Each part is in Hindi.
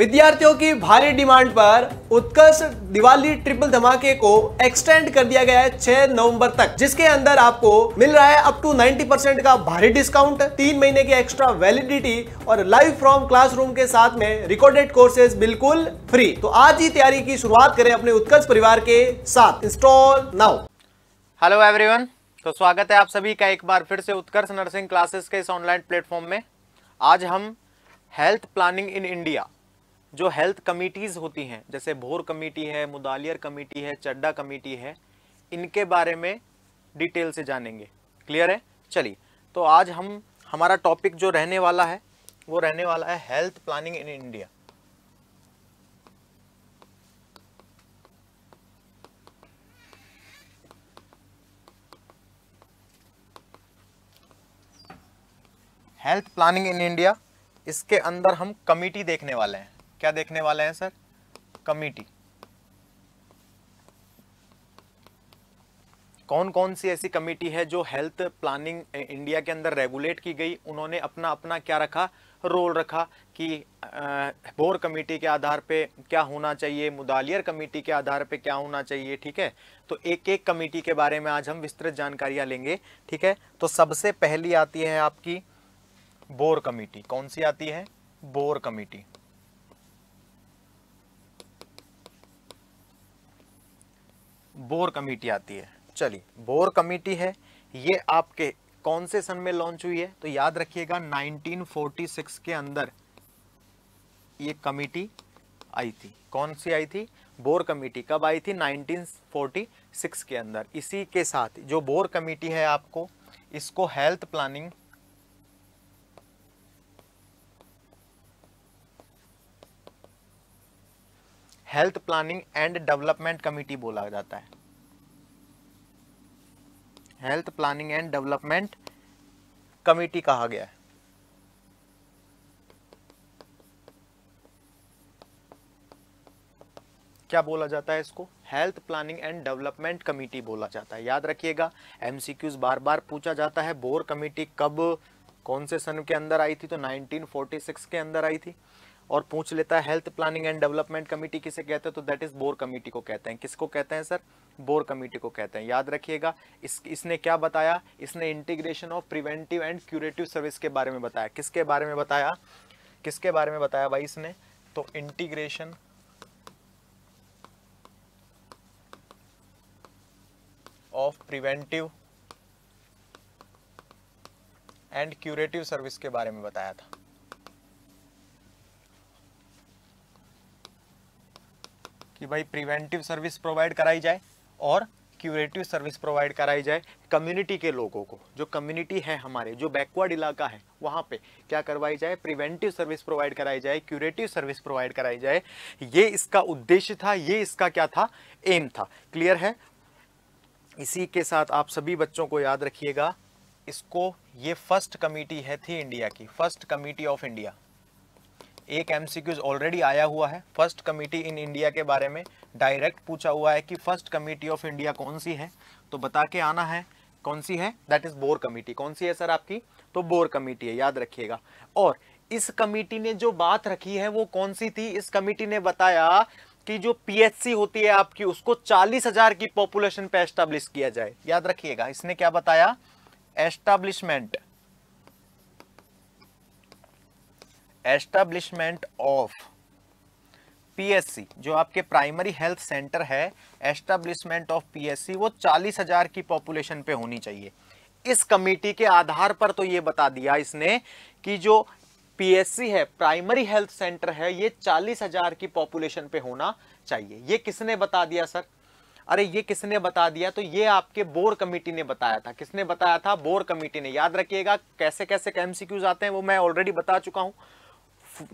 विद्यार्थियों की भारी डिमांड पर उत्कर्ष दिवाली ट्रिपल धमाके को एक्सटेंड कर दिया गया है 6 नवंबर तक जिसके अंदर आपको मिल रहा है अप टू 90 परसेंट का भारी डिस्काउंट तीन महीने की एक्स्ट्रा वैलिडिटी और लाइव फ्रॉम क्लासरूम के साथ में रिकॉर्डेड कोर्सेज बिल्कुल फ्री तो आज ही तैयारी की शुरुआत करें अपने उत्कर्ष परिवार के साथ इंस्टॉल नाउ हेलो एवरीवन तो स्वागत है आप सभी का एक बार फिर से उत्कर्ष नर्सिंग क्लासेस के इस ऑनलाइन प्लेटफॉर्म में आज हम हेल्थ प्लानिंग इन इंडिया जो हेल्थ कमिटीज़ होती हैं जैसे भोर कमेटी है मुदालियर कमेटी है चड्डा कमेटी है इनके बारे में डिटेल से जानेंगे क्लियर है चलिए तो आज हम हमारा टॉपिक जो रहने वाला है वो रहने वाला है health planning in India health planning in India इसके अंदर हम कमेटी देखने वाले हैं क्या देखने वाले हैं सर कमिटी कौन कौन सी ऐसी कमेटी है जो हेल्थ प्लानिंग इंडिया के अंदर रेगुलेट की गई उन्होंने अपना अपना क्या रखा रोल रखा कि बोर कमेटी के आधार पे क्या होना चाहिए मुदालियर कमेटी के आधार पे क्या होना चाहिए ठीक है तो एक एक कमेटी के बारे में आज हम विस्तृत जानकारियां लेंगे ठीक है तो सबसे पहली आती है आपकी बोर कमेटी कौन सी आती है बोर कमेटी बोर कमेटी आती है चलिए बोर कमेटी है ये आपके कौन से सन में लॉन्च हुई है तो याद रखिएगा 1946 के अंदर ये कमेटी आई थी कौन सी आई थी बोर कमेटी कब आई थी 1946 के अंदर इसी के साथ जो बोर कमेटी है आपको इसको health planning health planning and development committee बोला जाता है health planning and development committee कहा गया है क्या बोला जाता है इसको health planning and development committee बोला जाता है याद रखिएगा एमसीक्यूज बार बार पूछा जाता है बोर कमेटी कब कौन से सन के अंदर आई थी तो 1946 के अंदर आई थी और पूछ लेता है health planning and development committee किसे कहते हैं तो दैट इज बोर कमेटी को कहते हैं किसको कहते हैं सर बोर कमेटी को कहते हैं याद रखिएगा इस इसने क्या बताया इसने integration of preventive and curative service के बारे में बताया किसके बारे में बताया किसके बारे में बताया भाई इसने तो integration of preventive and curative service के बारे में बताया था कि भाई प्रिवेंटिव सर्विस प्रोवाइड कराई जाए और क्यूरेटिव सर्विस प्रोवाइड कराई जाए कम्युनिटी के लोगों को जो कम्युनिटी है हमारे जो बैकवर्ड इलाका है वहाँ पे क्या करवाई जाए प्रिवेंटिव सर्विस प्रोवाइड कराई जाए क्यूरेटिव सर्विस प्रोवाइड कराई जाए ये इसका उद्देश्य था ये इसका क्या था एम था क्लियर है इसी के साथ आप सभी बच्चों को याद रखिएगा इसको ये फर्स्ट कमेटी है थी इंडिया की फर्स्ट कमेटी ऑफ इंडिया एक एम ऑलरेडी आया हुआ है फर्स्ट कमेटी इन इंडिया के बारे में डायरेक्ट पूछा हुआ है कि फर्स्ट कमेटी ऑफ इंडिया कौन सी है तो बता के आना है कौन सी है दैट इज़ बोर कमेटी कौन सी है सर आपकी तो बोर कमेटी है याद रखिएगा और इस कमेटी ने जो बात रखी है वो कौन सी थी इस कमेटी ने बताया कि जो पीएचसी होती है आपकी उसको चालीस हजार की पॉपुलेशन पे एस्टाब्लिश किया जाए याद रखिएगा इसने क्या बताया एस्टाब्लिशमेंट एस्टाब्लिशमेंट ऑफ पीएससी जो आपके प्राइमरी हेल्थ सेंटर है एस्टेब्लिशमेंट ऑफ पीएससी वो चालीस हजार की पॉपुलेशन पे होनी चाहिए इस कमेटी के आधार पर तो ये बता दिया इसने कि जो पीएससी है प्राइमरी हेल्थ सेंटर है ये चालीस हजार की पॉपुलेशन पे होना चाहिए ये किसने बता दिया सर अरे ये किसने बता दिया तो ये आपके बोर कमेटी ने बताया था किसने बताया था बोर कमेटी ने याद रखिएगा कैसे कैसे एमसीक्यूज आते हैं वो मैं ऑलरेडी बता चुका हूं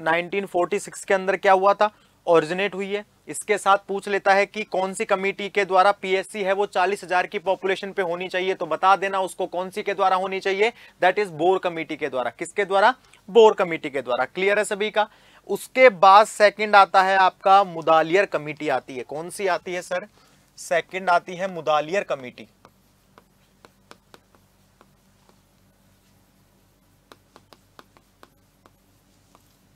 1946 के अंदर क्या हुआ था ऑरिजिनेट हुई है इसके साथ पूछ लेता है कि कौन सी कमेटी के द्वारा पीएससी है वो 40,000 की पॉपुलेशन पे होनी चाहिए तो बता देना उसको कौन सी के द्वारा होनी चाहिए दैट इज बोर कमेटी के द्वारा किसके द्वारा बोर कमेटी के द्वारा क्लियर है सभी का उसके बाद सेकंड आता है आपका मुदालियर कमेटी आती है कौन सी आती है सर सेकंड आती है मुदालियर कमेटी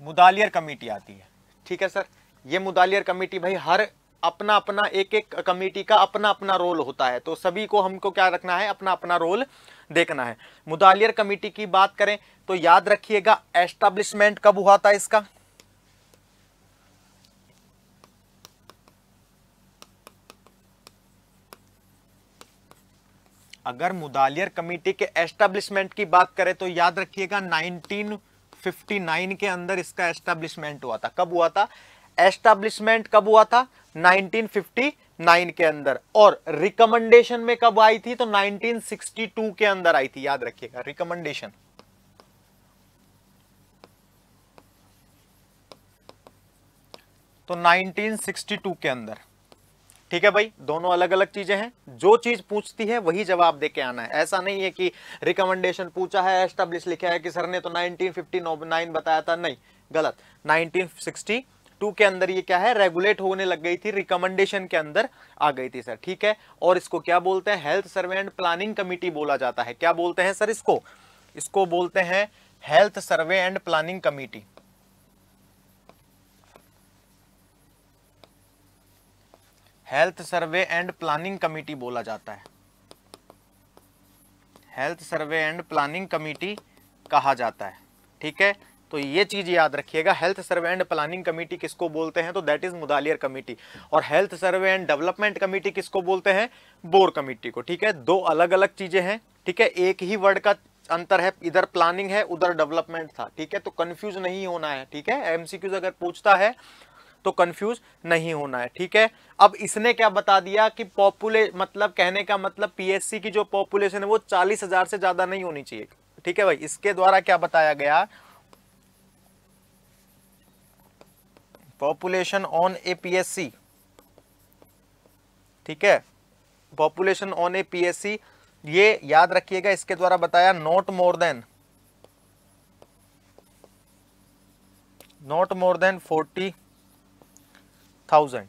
मुदालियर कमेटी आती है ठीक है सर ये मुदालियर कमेटी भाई हर अपना अपना एक एक कमेटी का अपना अपना रोल होता है तो सभी को हमको क्या रखना है अपना अपना रोल देखना है मुदालियर कमेटी की बात करें तो याद रखिएगा एस्टाब्लिशमेंट कब हुआ था इसका अगर मुदालियर कमेटी के एस्टाब्लिशमेंट की बात करें तो याद रखिएगा 1959 के अंदर इसका एस्टेब्लिशमेंट हुआ था कब हुआ था एस्टेब्लिशमेंट कब हुआ था 1959 के अंदर और रिकमेंडेशन में कब आई थी तो 1962 के अंदर आई थी याद रखिएगा रिकमेंडेशन तो 1962 के अंदर ठीक है भाई दोनों अलग अलग चीजें हैं जो चीज पूछती है वही जवाब दे के आना है ऐसा नहीं है कि रिकमेंडेशन पूछा है एस्टेब्लिश लिखा है कि सर ने तो 1959 बताया था नहीं गलत 1962 के अंदर ये क्या है रेगुलेट होने लग गई थी रिकमेंडेशन के अंदर आ गई थी सर ठीक है और इसको क्या बोलते हैं health survey and planning committee बोला जाता है क्या बोलते हैं सर इसको इसको बोलते हैं health survey and planning committee health survey and planning committee बोला जाता है health survey and planning committee कहा जाता है ठीक है तो ये चीज़ याद रखिएगा health survey and planning committee किसको बोलते हैं तो दैट इज मुदालियर कमेटी और health survey and development committee किसको बोलते हैं बोर कमेटी को ठीक है दो अलग अलग चीज़ें हैं ठीक है एक ही वर्ड का अंतर है इधर प्लानिंग है उधर डेवलपमेंट था ठीक है तो कंफ्यूज नहीं होना है ठीक है एमसीक्यूज अगर पूछता है तो कंफ्यूज नहीं होना है ठीक है अब इसने क्या बता दिया कि पॉपुले मतलब कहने का मतलब पीएससी की जो पॉपुलेशन है वो चालीस हजार से ज्यादा नहीं होनी चाहिए ठीक है भाई इसके द्वारा क्या बताया गया पॉपुलेशन ऑन ए पी ठीक है पॉपुलेशन ऑन ए पीएससी ये याद रखिएगा इसके द्वारा बताया not more than not more than forty thousand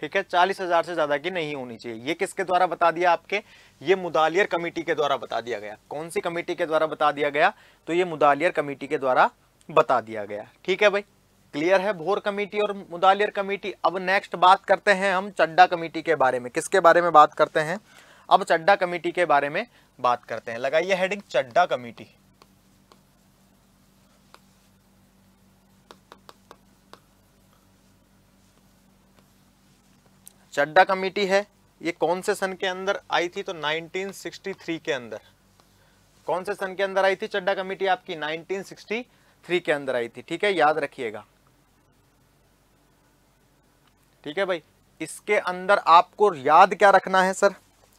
ठीक है चालीस हजार से ज्यादा की नहीं होनी चाहिए ये किसके द्वारा बता दिया आपके ये मुदालियर कमेटी के द्वारा बता दिया गया कौन सी कमेटी के द्वारा बता दिया गया तो ये मुदालियर कमेटी के द्वारा बता दिया गया ठीक है भाई क्लियर है भोर कमेटी और मुदालियर कमेटी अब नेक्स्ट बात करते हैं हम चड्डा कमेटी के बारे में किसके बारे में बात करते हैं अब चड्डा कमेटी के बारे में बात करते हैं लगाइए heading Chadha committee Chadha committee है ये कौन से सन के अंदर आई थी तो 1963 के अंदर कौन से सन के अंदर आई थी चड्डा कमेटी आपकी 1963 के अंदर आई थी ठीक है याद रखिएगा ठीक है भाई इसके अंदर आपको याद क्या रखना है सर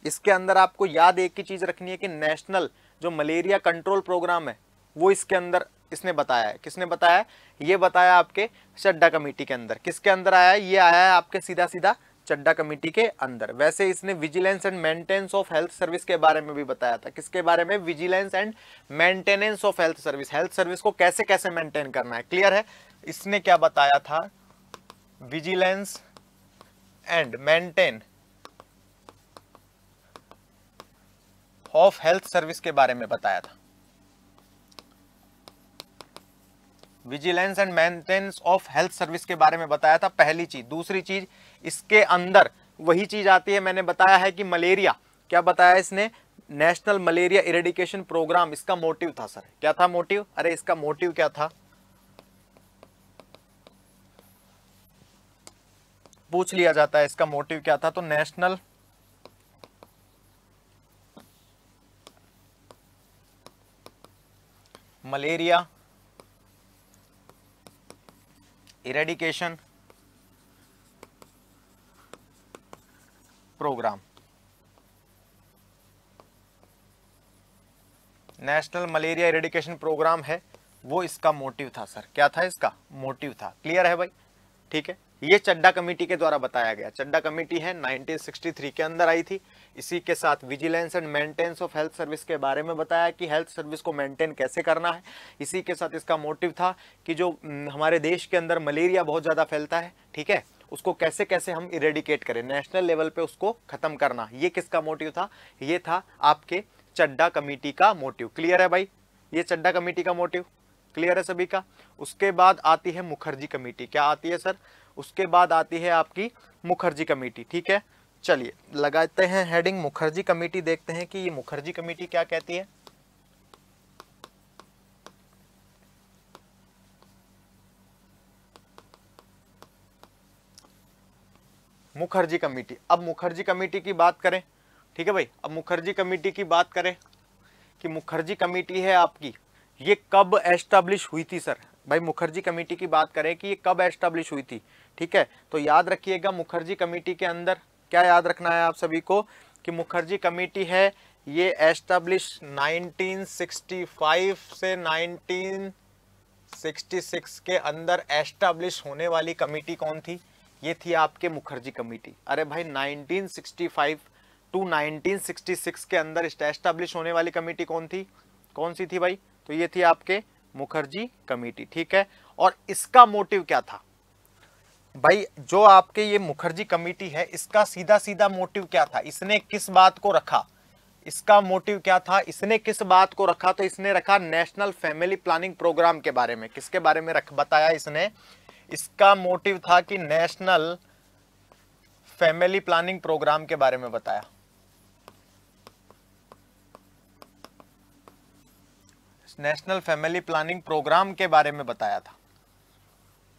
इसके अंदर आपको याद एक ही चीज़ रखनी है कि नेशनल जो मलेरिया कंट्रोल प्रोग्राम है वो इसके अंदर इसने बताया है किसने बताया है ये बताया आपके चड्डा कमेटी के अंदर किसके अंदर आया है ये आया है आपके सीधा सीधा चड्डा कमेटी के अंदर वैसे इसने vigilance and maintenance of health service के बारे में भी बताया था किसके बारे में vigilance and maintenance of health service health service को कैसे कैसे मेंटेन करना है क्लियर है इसने क्या बताया था vigilance and maintain of health service के बारे में बताया था vigilance and maintenance of health service के बारे में बताया था पहली चीज दूसरी चीज इसके अंदर वही चीज आती है मैंने बताया है कि मलेरिया क्या बताया इसने नेशनल मलेरिया इरेडिकेशन प्रोग्राम इसका मोटिव था सर क्या था मोटिव अरे इसका मोटिव क्या था पूछ लिया जाता है इसका मोटिव क्या था तो national malaria eradication programme national malaria eradication programme है वो इसका मोटिव था सर क्या था इसका मोटिव था क्लियर है भाई ठीक है ये चड्डा कमेटी के द्वारा बताया गया चड्डा कमेटी है 1963 के अंदर आई थी इसी के साथ vigilance and maintenance of health service के बारे में बताया कि हेल्थ सर्विस को मेंटेन कैसे करना है इसी के साथ इसका मोटिव था कि जो हम्म, हमारे देश के अंदर मलेरिया बहुत ज़्यादा फैलता है ठीक है उसको कैसे कैसे हम इरेडिकेट करें नेशनल लेवल पर उसको ख़त्म करना ये किसका मोटिव था ये था आपके चड्डा कमेटी का मोटिव क्लियर है भाई ये चड्डा कमेटी का मोटिव क्लियर है सभी का उसके बाद आती है मुखर्जी कमेटी क्या आती है सर उसके बाद आती है आपकी मुखर्जी कमेटी ठीक है चलिए लगाते हैं हेडिंग मुखर्जी कमेटी देखते हैं कि ये मुखर्जी कमेटी क्या कहती है मुखर्जी कमेटी अब मुखर्जी कमेटी की बात करें ठीक है भाई अब मुखर्जी कमेटी की बात करें कि मुखर्जी कमेटी है आपकी ये कब एस्टेब्लिश हुई थी सर भाई मुखर्जी कमेटी की बात करें कि ये कब एस्टेब्लिश हुई थी ठीक है तो याद रखिएगा मुखर्जी कमेटी के अंदर क्या याद रखना है आप सभी को कि मुखर्जी कमेटी है ये एस्टेब्लिश 1965 से 1966 के अंदर एस्टेब्लिश होने वाली कमेटी कौन थी ये थी आपके मुखर्जी कमेटी अरे भाई 1965 टू 1966 के अंदर एस्टेब्लिश होने वाली कमेटी कौन थी कौन सी थी भाई तो ये थी आपके मुखर्जी कमेटी ठीक है और इसका मोटिव क्या था भाई जो आपके ये मुखर्जी कमेटी है इसका सीधा सीधा मोटिव क्या था इसने किस बात को रखा इसका मोटिव क्या था इसने किस बात को रखा तो इसने रखा नेशनल फैमिली प्लानिंग प्रोग्राम के बारे में किसके बारे में रख बताया इसने इसका मोटिव था कि नेशनल फैमिली प्लानिंग प्रोग्राम के बारे में बताया नेशनल फैमिली प्लानिंग प्रोग्राम के बारे में बताया था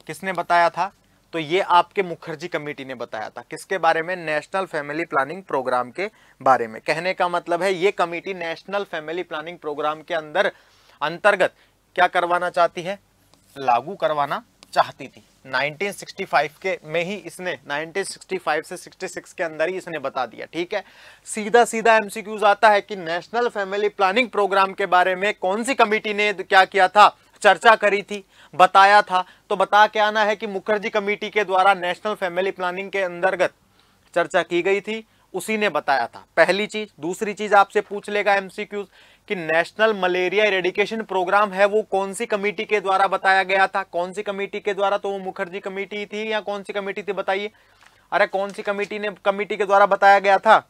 किसने बताया था तो ये आपके मुखर्जी कमेटी ने बताया था किसके बारे में नेशनल फैमिली प्लानिंग प्रोग्राम के बारे में कहने का मतलब है ये committee national family planning programme के अंदर अंतर्गत क्या करवाना चाहती है लागू करवाना चाहती थी 1965 के में ही इसने 1965 से 66 के अंदर ही इसने बता दिया ठीक है सीधा सीधा एमसीक्यूज आता है कि नेशनल फैमिली प्लानिंग प्रोग्राम के बारे में कौन सी कमेटी ने क्या किया था चर्चा करी थी बताया था तो बता के आना है कि मुखर्जी कमेटी के द्वारा नेशनल फैमिली प्लानिंग के अंतर्गत चर्चा की गई थी उसी ने बताया था पहली चीज दूसरी चीज आपसे पूछ लेगा एमसीक्यूज कि नेशनल मलेरिया इरेडिकेशन प्रोग्राम है वो कौन सी कमेटी के द्वारा बताया गया था कौन सी कमेटी के द्वारा तो वो मुखर्जी कमेटी थी या कौन सी कमेटी थी बताइए अरे कौन सी कमेटी ने कमेटी के द्वारा बताया गया था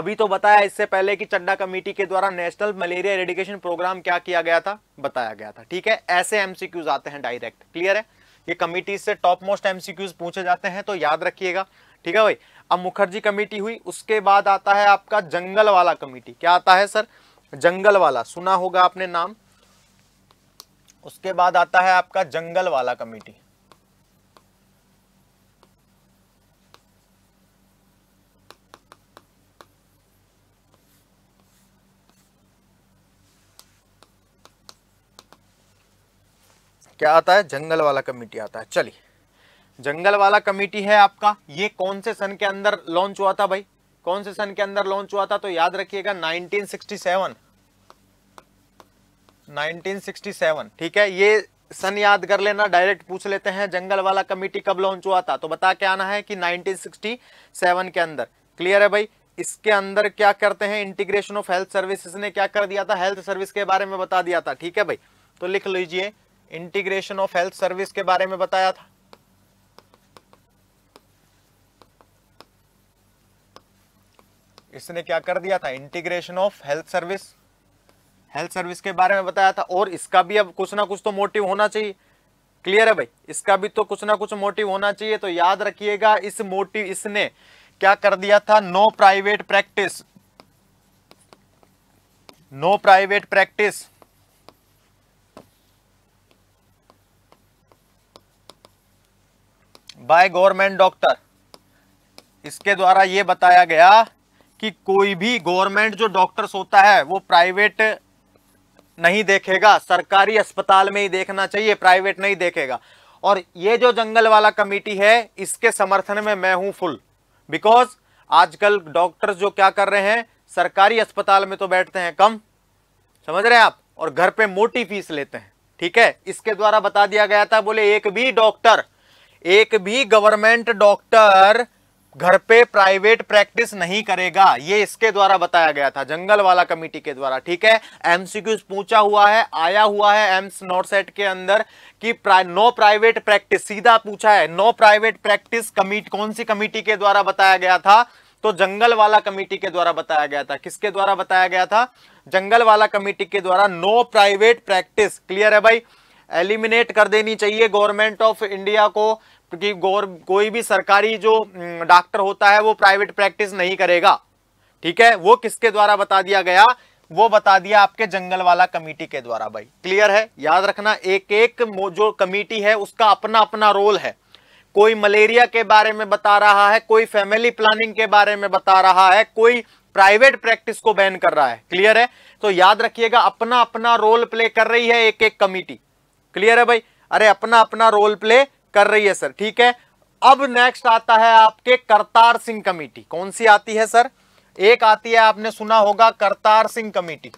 अभी तो बताया इससे पहले कि चड्डा कमेटी के द्वारा नेशनल मलेरिया इरेडिकेशन प्रोग्राम क्या किया गया था बताया गया था ठीक है ऐसे एमसीक्यूज आते हैं डायरेक्ट क्लियर है ये कमेटी से टॉप मोस्ट एमसीक्यूज पूछे जाते हैं तो याद रखिएगा ठीक है भाई अब मुखर्जी कमेटी हुई उसके बाद आता है आपका जंगल वाला कमेटी क्या आता है सर जंगल वाला सुना होगा आपने नाम उसके बाद आता है आपका जंगल वाला कमेटी क्या आता है जंगल वाला कमेटी आता है चलिए जंगल वाला कमेटी है आपका ये कौन से सन के अंदर लॉन्च हुआ था भाई कौन से सन के अंदर लॉन्च हुआ था तो याद रखिएगा 1967 1967 ठीक है ये सन याद कर लेना डायरेक्ट पूछ लेते हैं जंगल वाला कमेटी कब लॉन्च हुआ था तो बता के आना है कि 1967 के अंदर क्लियर है भाई इसके अंदर क्या करते हैं इंटीग्रेशन ऑफ हेल्थ सर्विसेज ने क्या कर दिया था हेल्थ सर्विस के बारे में बता दिया था ठीक है भाई तो लिख लीजिए इंटीग्रेशन ऑफ हेल्थ सर्विस के बारे में बताया था इसने क्या कर दिया था integration of health service health service के बारे में बताया था और इसका भी अब कुछ ना कुछ तो मोटिव होना चाहिए क्लियर है भाई इसका भी तो कुछ ना कुछ मोटिव होना चाहिए तो याद रखिएगा इस मोटिव इसने क्या कर दिया था no private practice no private practice by government doctor इसके द्वारा ये बताया गया कि कोई भी गवर्नमेंट जो डॉक्टर्स होता है वो प्राइवेट नहीं देखेगा सरकारी अस्पताल में ही देखना चाहिए प्राइवेट नहीं देखेगा और ये जो जंगल वाला कमेटी है इसके समर्थन में मैं हूं फुल बिकॉज आजकल डॉक्टर्स जो क्या कर रहे हैं सरकारी अस्पताल में तो बैठते हैं कम समझ रहे हैं आप और घर पे मोटी फीस लेते हैं ठीक है इसके द्वारा बता दिया गया था बोले एक भी डॉक्टर एक भी गवर्नमेंट डॉक्टर घर पे प्राइवेट प्रैक्टिस नहीं करेगा ये इसके द्वारा बताया गया था जंगल वाला कमेटी के द्वारा ठीक है एमसीक्यूज पूछा हुआ है आया हुआ है एम्स नॉट सेट के अंदर कि प्रा, नो प्राइवेट प्रैक्टिस सीधा पूछा है नो प्राइवेट प्रैक्टिस कमिट कौन सी कमिटी के द्वारा बताया गया था तो जंगल वाला कमेटी के द्वारा बताया गया था किसके द्वारा बताया गया था जंगल वाला कमेटी के द्वारा नो प्राइवेट प्रैक्टिस क्लियर है भाई एलिमिनेट कर देनी चाहिए गवर्नमेंट ऑफ इंडिया को क्योंकि गौर कोई भी सरकारी जो डॉक्टर होता है वो प्राइवेट प्रैक्टिस नहीं करेगा ठीक है वो किसके द्वारा बता दिया गया वो बता दिया आपके जंगल वाला कमेटी के द्वारा भाई क्लियर है याद रखना एक एक जो कमेटी है उसका अपना अपना रोल है कोई मलेरिया के बारे में बता रहा है कोई फैमिली प्लानिंग के बारे में बता रहा है कोई प्राइवेट प्रैक्टिस को बैन कर रहा है क्लियर है तो याद रखिएगा अपना अपना रोल प्ले कर रही है एक एक कमेटी क्लियर है भाई अरे अपना अपना रोल प्ले कर रही है सर ठीक है अब नेक्स्ट आता है आपके करतार सिंह कमेटी कौन सी आती है सर एक आती है आपने सुना होगा करतार सिंह कमेटी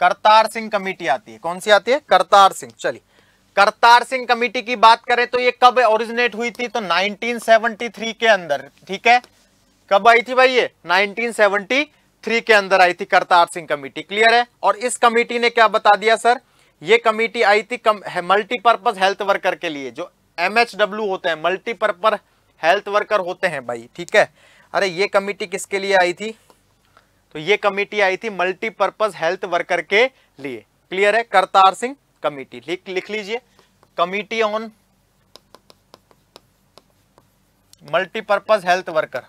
करतार सिंह कमेटी आती है कौन सी आती है करतार सिंह चलिए करतार सिंह कमेटी की बात करें तो ये कब ओरिजिनेट हुई थी तो 1973 के अंदर ठीक है कब आई थी भाई ये 1973 थ्री के अंदर आई थी करतार सिंह कमेटी क्लियर है और इस कमेटी ने क्या बता दिया सर ये कमेटी आई थी मल्टीपर्पज हेल्थ वर्कर के लिए जो एम होते हैं मल्टीपर्पज हेल्थ वर्कर होते हैं भाई ठीक है अरे ये कमेटी किसके लिए आई थी तो ये कमेटी आई थी मल्टीपर्पज हेल्थ वर्कर के लिए क्लियर है करतार सिंह कमेटी लिख लिख लीजिए committee on multipurpose health worker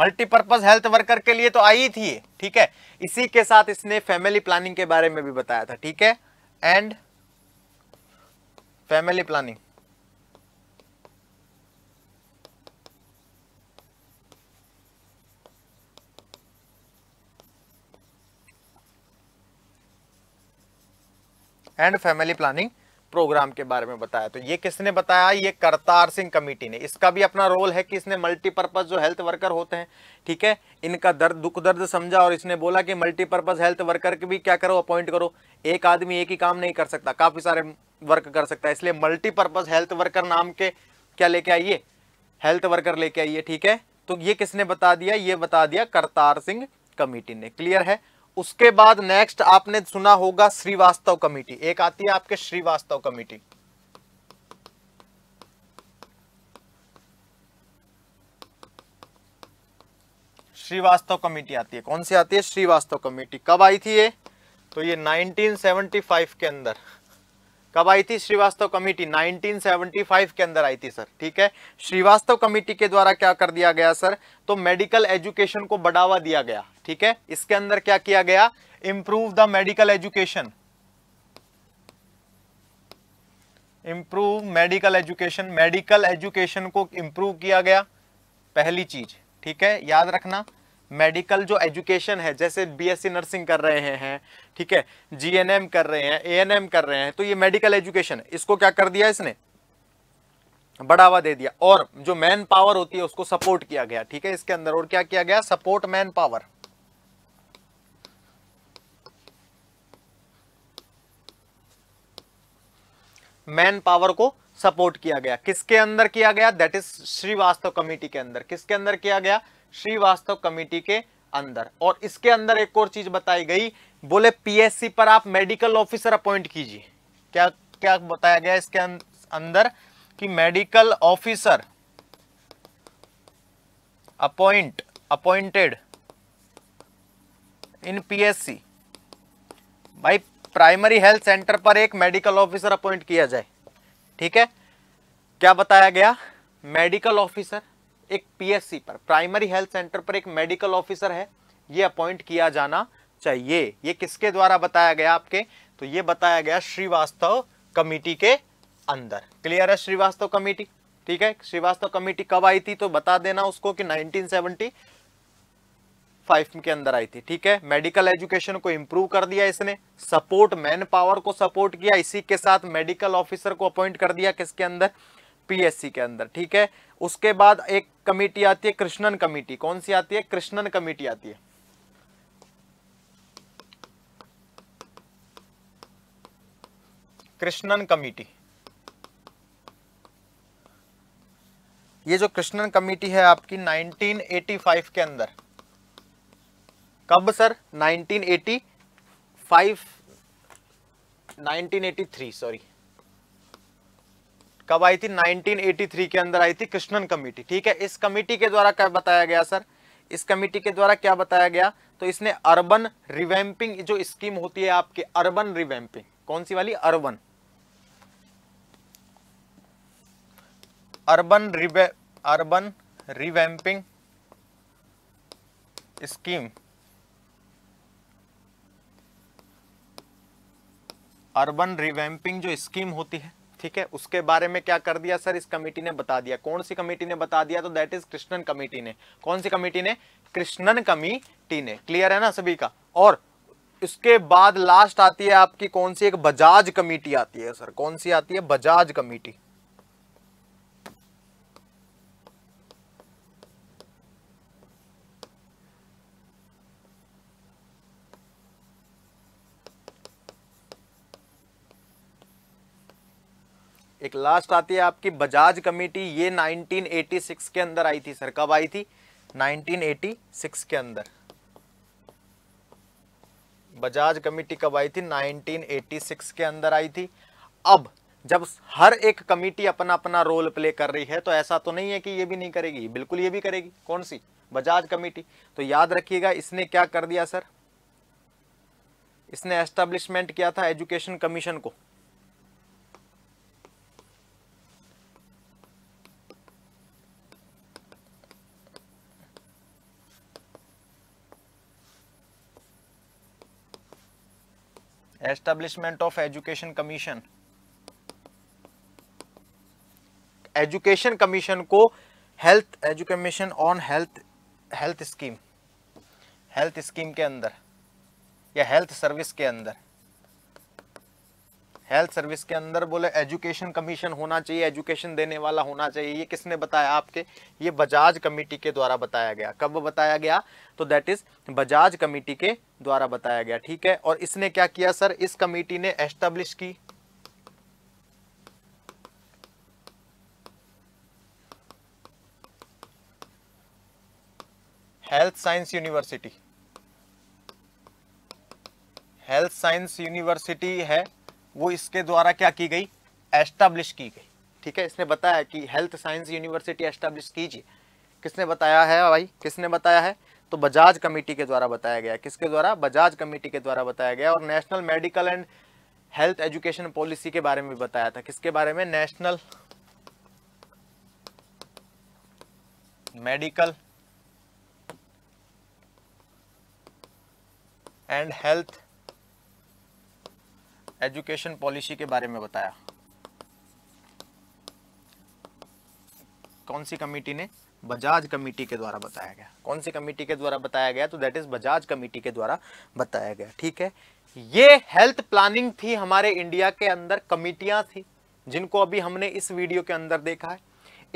multipurpose health worker के लिए तो आई थी ठीक है इसी के साथ इसने फैमिली प्लानिंग के बारे में भी बताया था ठीक है and family planning and family planning programme के बारे में बताया तो ये किसने बताया ये करतार सिंह कमेटी ने इसका भी अपना रोल है कि इसने मल्टीपर्पज़ जो हेल्थ वर्कर होते हैं ठीक है इनका दर्द दुख दर्द समझा और इसने बोला कि मल्टीपर्पज़ हेल्थ वर्कर के भी क्या करो अपॉइंट करो एक आदमी एक ही काम नहीं कर सकता काफ़ी सारे वर्क कर सकता है इसलिए मल्टीपर्पज़ हेल्थ वर्कर नाम के क्या लेके आइए हेल्थ वर्कर लेके आइए ठीक है तो ये किसने बता दिया ये बता दिया करतार सिंह कमेटी ने क्लियर है उसके बाद नेक्स्ट आपने सुना होगा श्रीवास्तव कमेटी एक आती है आपके श्रीवास्तव कमेटी श्रीवास्तव कमेटी आती है कौन सी आती है श्रीवास्तव कमेटी कब आई थी ये तो ये 1975 के अंदर कब आई थी श्रीवास्तव कमेटी 1975 के अंदर आई थी सर ठीक है श्रीवास्तव कमेटी के द्वारा क्या कर दिया गया सर तो मेडिकल एजुकेशन को बढ़ावा दिया गया ठीक है इसके अंदर क्या किया गया improve the medical education improve medical education medical education को इंप्रूव किया गया पहली चीज ठीक है याद रखना मेडिकल जो एजुकेशन है जैसे बीएससी नर्सिंग कर रहे हैं ठीक है जीएनएम कर रहे हैं एएनएम कर रहे हैं तो ये मेडिकल एजुकेशन इसको क्या कर दिया इसने बढ़ावा दे दिया और जो मैन पावर होती है उसको सपोर्ट किया गया ठीक है इसके अंदर और क्या किया गया support manpower manpower को सपोर्ट किया गया किसके अंदर किया गया दैट इज श्रीवास्तव कमेटी के अंदर किसके अंदर किया गया श्रीवास्तव कमेटी के अंदर और इसके अंदर एक और चीज बताई गई बोले पीएससी पर आप मेडिकल ऑफिसर अपॉइंट कीजिए क्या क्या बताया गया इसके अं-, अंदर कि medical officer appoint appointed in PSC भाई प्राइमरी हेल्थ सेंटर पर एक मेडिकल ऑफिसर अपॉइंट किया जाए ठीक है क्या बताया गया मेडिकल ऑफिसर एक पीएससी पर प्राइमरी हेल्थ सेंटर पर एक मेडिकल ऑफिसर है ये अपॉइंट किया जाना चाहिए ये किसके द्वारा बताया गया आपके तो ये बताया गया श्रीवास्तव कमेटी के अंदर क्लियर है श्रीवास्तव कमेटी ठीक है श्रीवास्तव कमेटी कब आई थी तो बता देना उसको कि 1970 फाइव के अंदर आई थी ठीक है मेडिकल एजुकेशन को इंप्रूव कर दिया इसने सपोर्ट मैन पावर को सपोर्ट किया इसी के साथ मेडिकल ऑफिसर को अपॉइंट कर दिया किसके अंदर पीएससी के अंदर ठीक है उसके बाद एक कमेटी आती है कृष्णन कमेटी कौन सी आती है कृष्णन कमेटी आती है कृष्णन कमेटी ये जो कृष्णन कमेटी है आपकी 1985 के अंदर कब सर 1985 1983 सॉरी कब आई थी 1983 के अंदर आई थी कृष्णन कमेटी ठीक है इस कमेटी के द्वारा क्या बताया गया सर इस कमेटी के द्वारा क्या बताया गया तो इसने अर्बन रिवैम्पिंग जो स्कीम होती है आपके अर्बन रिवैम्पिंग कौन सी वाली अर्बन अर्बन रिवे urban revamping scheme urban revamping जो स्कीम होती है ठीक है उसके बारे में क्या कर दिया सर इस कमेटी ने बता दिया कौन सी कमेटी ने बता दिया तो दैट इज कृष्णन कमेटी ने कौन सी कमेटी ने कृष्णन कमेटी ने क्लियर है ना सभी का और इसके बाद लास्ट आती है आपकी कौन सी एक बजाज कमेटी आती है सर कौन सी आती है बजाज कमेटी एक लास्ट आती है आपकी बजाज कमेटी ये 1986 के अंदर आई थी सर कब आई थी 1986 के अंदर बजाज कमेटी कब आई थी 1986 के अंदर आई थी अब जब हर एक कमेटी अपना अपना रोल प्ले कर रही है तो ऐसा तो नहीं है कि ये भी नहीं करेगी बिल्कुल ये भी करेगी कौन सी बजाज कमेटी तो याद रखिएगा इसने क्या कर दिया सर इसने एस्टेब्लिशमेंट किया था एजुकेशन कमीशन को establishment of education commission education commission को health education on health health scheme health scheme के अंदर या हेल्थ सर्विस के अंदर हेल्थ सर्विस के अंदर बोले एजुकेशन कमीशन होना चाहिए एजुकेशन देने वाला होना चाहिए ये किसने बताया आपके ये बजाज कमेटी के द्वारा बताया गया कब बताया गया तो दैट इज़ बजाज कमेटी के द्वारा बताया गया ठीक है और इसने क्या किया सर इस कमेटी ने एस्टेब्लिश की health science university health science university है वो इसके द्वारा क्या की गई एस्टाब्लिश की गई ठीक है इसने बताया कि हेल्थ साइंस यूनिवर्सिटी एस्टाब्लिश कीजिए किसने बताया है भाई किसने बताया है तो बजाज कमेटी के द्वारा बताया गया किसके द्वारा बजाज कमेटी के द्वारा बताया गया और national medical and health education policy के बारे में भी बताया था किसके बारे में national medical and health education policy के बारे में बताया कौन सी कमेटी ने बजाज कमेटी के द्वारा बताया गया कौन सी कमेटी के द्वारा बताया गया तो दैट इज बजाज कमेटी के द्वारा बताया गया ठीक है ये हेल्थ प्लानिंग थी हमारे इंडिया के अंदर कमिटियां थी जिनको अभी हमने इस वीडियो के अंदर देखा है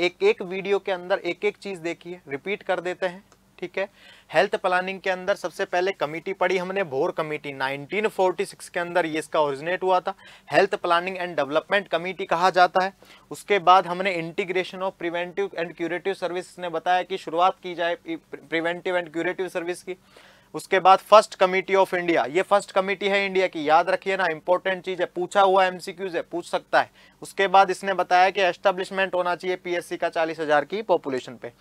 एक एक वीडियो के अंदर एक एक चीज देखी है रिपीट कर देते हैं ठीक है हेल्थ प्लानिंग के अंदर सबसे पहले कमेटी पड़ी हमने भोर कमेटी 1946 के अंदर ये इसका ओरिजिनेट हुआ था health planning and development committee कहा जाता है उसके बाद हमने integration of preventive and curative service ने बताया कि शुरुआत की जाए प्रिवेंटिव एंड क्यूरेटिव सर्विस की उसके बाद फर्स्ट कमेटी ऑफ इंडिया ये फर्स्ट कमेटी है इंडिया की याद रखिए ना इंपॉर्टेंट चीज है पूछा हुआ एमसीक्यूज है पूछ सकता है उसके बाद इसने बताया कि एस्टेब्लिशमेंट होना चाहिए पीएससी का चालीस हजार की पॉपुलेशन पे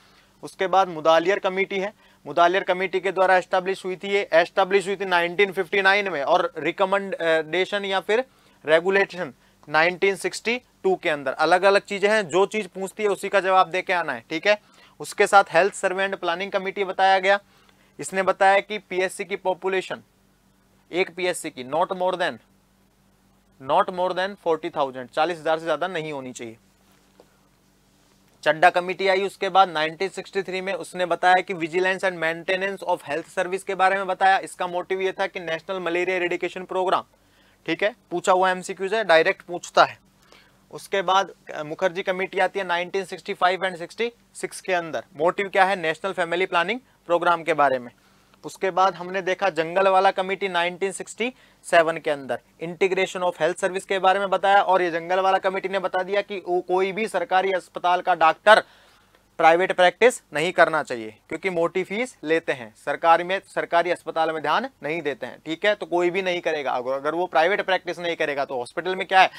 उसके बाद मुदालियर कमेटी है मुदालियर कमेटी के द्वारा एस्टैब्लिश हुई थी ये एस्टैब्लिश हुई थी 1959 में और रिकमेंडेशन या फिर रेगुलेशन 1962 के अंदर अलग अलग चीज़ें हैं जो चीज़ पूछती है उसी का जवाब दे के आना है ठीक है उसके साथ health survey and planning committee बताया गया इसने बताया कि पीएससी की पॉपुलेशन एक पीएससी की not more than not more than forty thousand चालीस हजार से ज़्यादा नहीं होनी चाहिए चड्डा कमेटी आई उसके बाद 1963 में उसने बताया कि vigilance and maintenance of health service के बारे में बताया इसका मोटिव ये था कि नेशनल मलेरिया रेडिकेशन प्रोग्राम ठीक है पूछा हुआ एमसीक्यूज है डायरेक्ट पूछता है उसके बाद मुखर्जी कमेटी आती है 1965 एंड 66 के अंदर मोटिव क्या है नेशनल फैमिली प्लानिंग प्रोग्राम के बारे में उसके बाद हमने देखा जंगल वाला कमेटी 1967 के अंदर इंटीग्रेशन ऑफ हेल्थ सर्विस के बारे में बताया और ये जंगल वाला कमेटी ने बता दिया कि वो कोई भी सरकारी अस्पताल का डॉक्टर प्राइवेट प्रैक्टिस नहीं करना चाहिए क्योंकि मोटी फीस लेते हैं सरकारी में सरकारी अस्पताल में ध्यान नहीं देते हैं ठीक है तो कोई भी नहीं करेगा अगर वो प्राइवेट प्रैक्टिस नहीं करेगा तो हॉस्पिटल में क्या है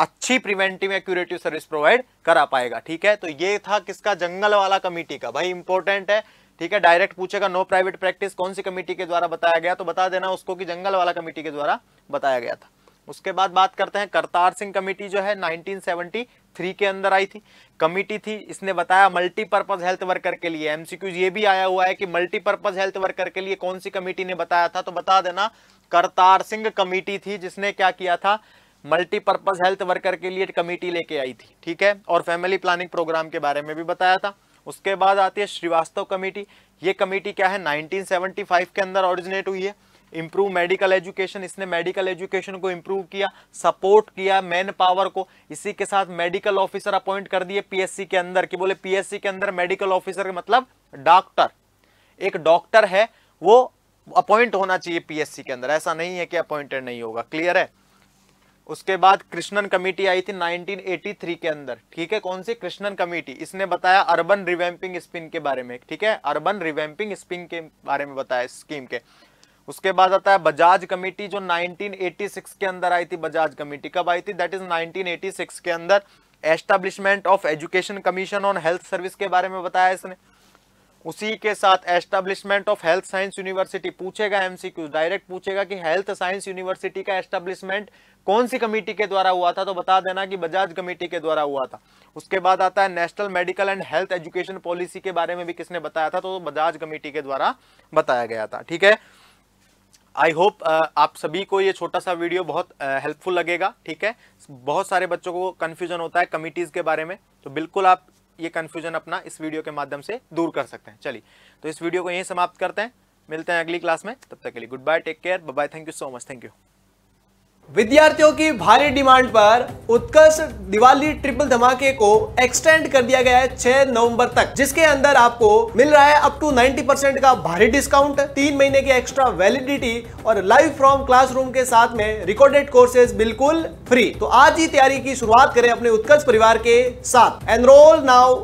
अच्छी प्रिवेंटिव या क्यूरेटिव सर्विस प्रोवाइड करा पाएगा ठीक है तो ये था किसका जंगल वाला कमेटी का भाई इंपॉर्टेंट है ठीक है डायरेक्ट पूछेगा नो प्राइवेट प्रैक्टिस कौन सी कमेटी के द्वारा बताया गया तो बता देना उसको कि जंगल वाला कमेटी के द्वारा बताया गया था उसके बाद बात करते हैं करतार सिंह कमेटी जो है 1973 के अंदर आई थी कमेटी थी इसने बताया मल्टीपर्पज हेल्थ वर्कर के लिए एमसीक्यूज ये भी आया हुआ है कि मल्टीपर्पज हेल्थ वर्कर के लिए कौन सी कमेटी ने बताया था तो बता देना करतार सिंह कमेटी थी जिसने क्या किया था मल्टीपर्पज हेल्थ वर्कर के लिए कमेटी लेके आई थी ठीक है और फैमिली प्लानिंग प्रोग्राम के बारे में भी बताया था उसके बाद आती है श्रीवास्तव कमेटी ये कमेटी क्या है 1975 के अंदर ओरिजिनेट हुई है इम्प्रूव मेडिकल एजुकेशन इसने मेडिकल एजुकेशन को इम्प्रूव किया सपोर्ट किया मैन पावर को इसी के साथ मेडिकल ऑफिसर अपॉइंट कर दिए पीएससी के अंदर कि बोले पीएससी के अंदर मेडिकल ऑफिसर मतलब डॉक्टर एक डॉक्टर है वो अपॉइंट होना चाहिए पीएससी के अंदर ऐसा नहीं है कि अपॉइंटेड नहीं होगा क्लियर है उसके बाद कृष्णन कमेटी आई थी 1983 के अंदर ठीक है कौन सी कृष्णन कमेटी इसने बताया अर्बन रिवैम्पिंग स्पिन के बारे में ठीक है अर्बन रिवैम्पिंग स्पिन के बारे में बताया स्कीम के उसके बाद आता है बजाज कमेटी जो 1986 के अंदर आई थी बजाज कमेटी कब आई थी दैट इज 1986 के अंदर establishment of education commission on health service के बारे में बताया इसने उसी के साथ establishment of health science university पूछेगा एमसीक्यू डायरेक्ट पूछेगा कि हेल्थ साइंस यूनिवर्सिटी का एस्टेब्लिशमेंट कौन सी कमेटी के द्वारा हुआ था तो बता देना कि बजाज कमेटी के द्वारा हुआ था उसके बाद आता है national medical and health education policy के बारे में भी किसने बताया था तो बजाज कमेटी के द्वारा बताया गया था ठीक है आई होप आप सभी को ये छोटा सा वीडियो बहुत हेल्पफुल लगेगा ठीक है बहुत सारे बच्चों को कन्फ्यूजन होता है कमिटीज़ के बारे में तो बिल्कुल आप ये कन्फ्यूजन अपना इस वीडियो के माध्यम से दूर कर सकते हैं चलिए तो इस वीडियो को यहीं समाप्त करते हैं मिलते हैं अगली क्लास में तब तक के लिए goodbye take care bye thank you so much thank you विद्यार्थियों की भारी डिमांड पर उत्कर्ष दिवाली ट्रिपल धमाके को एक्सटेंड कर दिया गया है 6 नवंबर तक जिसके अंदर आपको मिल रहा है अप टू 90 परसेंट का भारी डिस्काउंट तीन महीने की एक्स्ट्रा वैलिडिटी और लाइव फ्रॉम क्लासरूम के साथ में रिकॉर्डेड कोर्सेज बिल्कुल फ्री तो आज ही तैयारी की शुरुआत करें अपने उत्कर्ष परिवार के साथ एनरोल नाउ